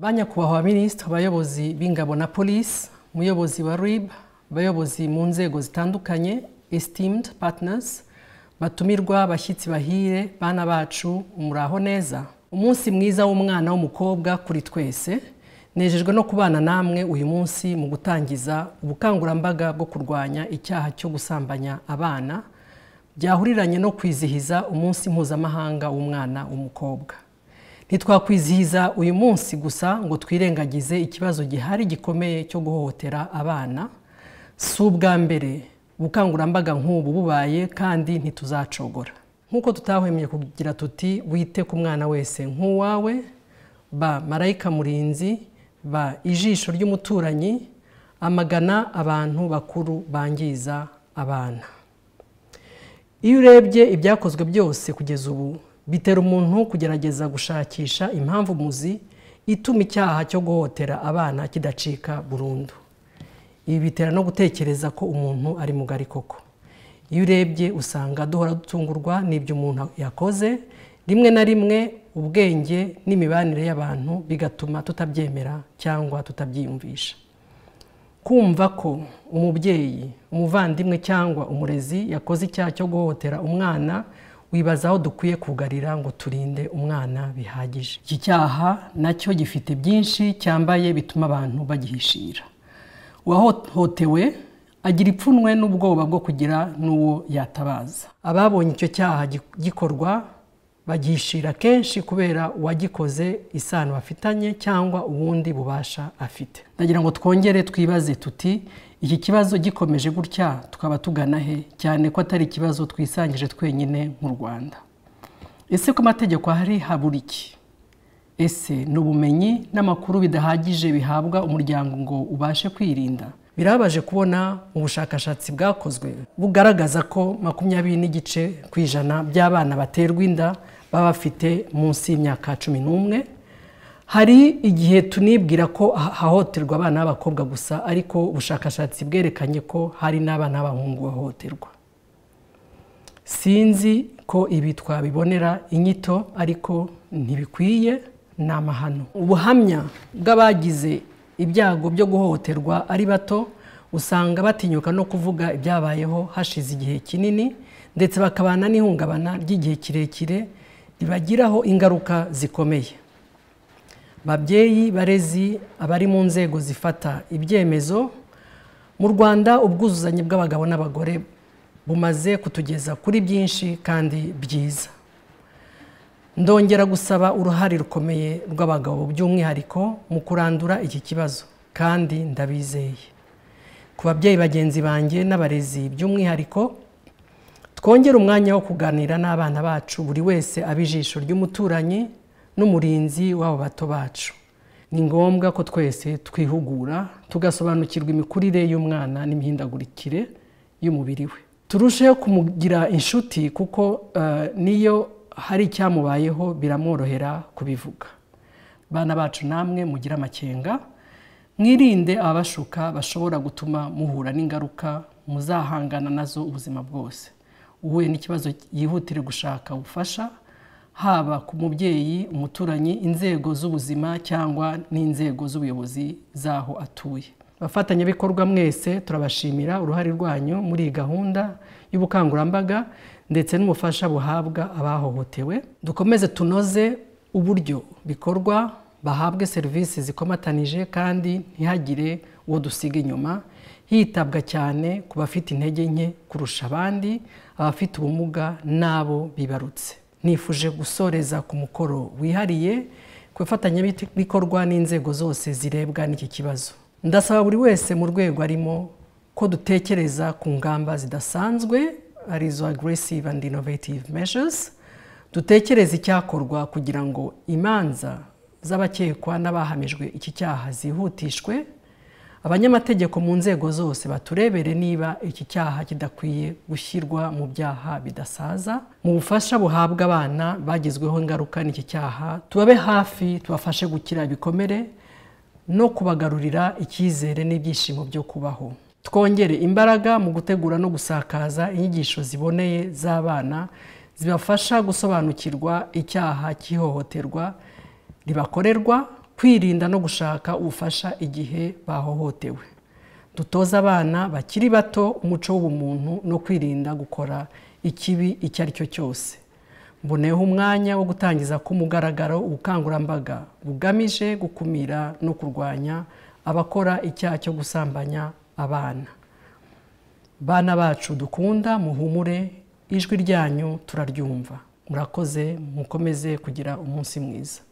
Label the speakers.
Speaker 1: banyakubahwa minisitiri abayobozi b'ingabo na polisi umuyobozi wa rib abayobozi mu nzego zitandukanye esitimed patinazi batumirwa abashyitsi bahire bana bacu umuraho neza umunsi mwiza w'umwana w'umukobwa kuri twese nejejwe no kubana namwe uyu munsi mu gutangiza ubukangurambaga bwo kurwanya icyaha cyo gusambanya abana byahuriranye no kwizihiza umunsi mpuzamahanga w'umwana w'umukobwa ntitwakwizihiza uyu munsi gusa ngo twirengagize ikibazo gihari gikomeye cyo guhohotera abana si ubwa mbere ubukangurambaga nk'ubu bubaye kandi ntituzacogora nk'uko tutahwemye kugira tuti wite ku mwana wese nk'uwawe ba marayika murinzi ba ijisho ry'umuturanyi amagana abantu bakuru bangiza abana iyo urebye ibyakozwe byose kugeza ubu bitera umuntu kugerageza gushakisha impamvu muzi ituma icyaha cyo guhotera abana kidacika burundu ibi bitera no gutekereza ko umuntu ari mugari koko iyo urebye usanga duhora dutungurwa n'ibyo umuntu yakoze rimwe na rimwe ubwenge n'imibanire y'abantu bigatuma tutabyemera cyangwa tutabyiyumvisha kumva ko umubyeyi umuvandimwe cyangwa umurezi yakoze icyaha cyo guhohotera umwana wibaza aho dukwiye kugarira ngo turinde umwana bihagije iki cyaha nacyo gifite byinshi cyambaye bituma abantu bagihishira uwahohotewe agira ipfunwe n'ubwoba bwo kugira n'uwo yatabaza ababonye icyo cyaha gikorwa bagishira kenshi kubera uwagikoze isano bafitanye cyangwa ubundi bubasha afite ndagira ngo twongere twibaze tuti iki kibazo gikomeje gutya tukaba tugana he cyane ko atari ikibazo twisangije twenyine mu rwanda ese ko mategeko ahari habura iki ese ni ubumenyi n'amakuru bidahagije bihabwa umuryango ngo ubashe kwirinda birababaje kubona ubushakashatsi bwakozwe bugaragaza ko makumyabiri n'igice ku ijana by'abana baterwa inda baba bafite munsi y'imyaka cumi n'umwe hari igihe tunibwira ko hahohoterwa abana b'abakobwa gusa ariko ubushakashatsi bwerekanye ko hari n'abana b'abahungu bahohoterwa sinzi ko ibi twabibonera inyito ariko ntibikwiye ni amahano ubuhamya bw'abagize ibyago byo guhohoterwa ari bato usanga batinyuka no kuvuga ibyabayeho hashize igihe kinini ndetse bakabana n'ihungabana ry'igihe kirekire ribagiraho ingaruka zikomeye babyeyi barezi abari mu nzego zifata ibyemezo mu rwanda ubwuzuzanye bw'abagabo n'abagore bumaze kutugeza kuri byinshi kandi byiza ndongera gusaba uruhare rukomeye rw'abagabo by'umwihariko mu kurandura iki kibazo kandi ndabizeye ku babyeyi bagenzi banjye n'abarezi by'umwihariko twongere umwanya wo kuganira n'abana bacu buri wese abijisho ry'umuturanyi n'umurinzi w'abo bato bacu ni ngombwa ko twese twihugura tugasobanukirwa imikurire y'umwana n'imihindagurikire y'umubiri we turusheho kumugira inshuti kuko eh, niyo hari icyamubayeho biramworohera kubivuga bana bacu namwe mugire amakenga mwirinde ababashuka bashobora gutuma muhura n'ingaruka muzahangana nazo ubuzima bwose uhuye n'ikibazo yihutire gushaka ubufasha haba ku mubyeyi umuturanyi inzego z'ubuzima cyangwa n'inzego z'ubuyobozi z'aho atuye abafatanyabikorwa mwese turabashimira uruhare rwanyu muri iyi gahunda y'ubukangurambaga ndetse n'ubufasha buhabwa abahohotewe dukomeze tunoze uburyo bikorwa bahabwe serivisi zikomatanije kandi ntihagire uwo dusiga inyuma hitabwa cyane ku bafite intege nke kurusha abandi abafite ubumuga n'abo bibarutse nifuje gusoreza ku mukoro wihariye ku ifatanyabikorwa n'inzego zose zirebwa n'iki kibazo ndasaba buri wese mu rwego arimo ko dutekereza ku ngamba zidasanzwe arizo aggressive and innovative measures dutekereza icyakorwa kugira ngo imanza z'abakekwa n'abahamijwe iki cyaha zihutishwe abanyamategeko mu nzego zose baturebere niba iki cyaha kidakwiye gushyirwa mu byaha bidasaza mu bufasha buhabwa abana bagizweho ingaruka n'iki cyaha tubabe hafi tubafashe gukira ibikomere no kubagarurira icyizere n'ibyishimo byo kubaho twongere imbaraga mu gutegura no gusakaza inyigisho ziboneye z'abana zibafasha gusobanukirwa icyaha cy'ihohoterwa ribakorerwa kwirinda no gushaka ubufasha igihe bahohotewe dutoza abana bakiri bato umuco w'ubumuntu no kwirinda gukora ikibi icyo ari cyo cyose mboneho umwanya wo gutangiza ku mugaragaro ubukangurambaga bugamije gukumira no kurwanya abakora icyaha cyo gusambanya abana bana bacu dukunda muhumure ijwi ryanyu turaryumva murakoze mukomeze kugira umunsi mwiza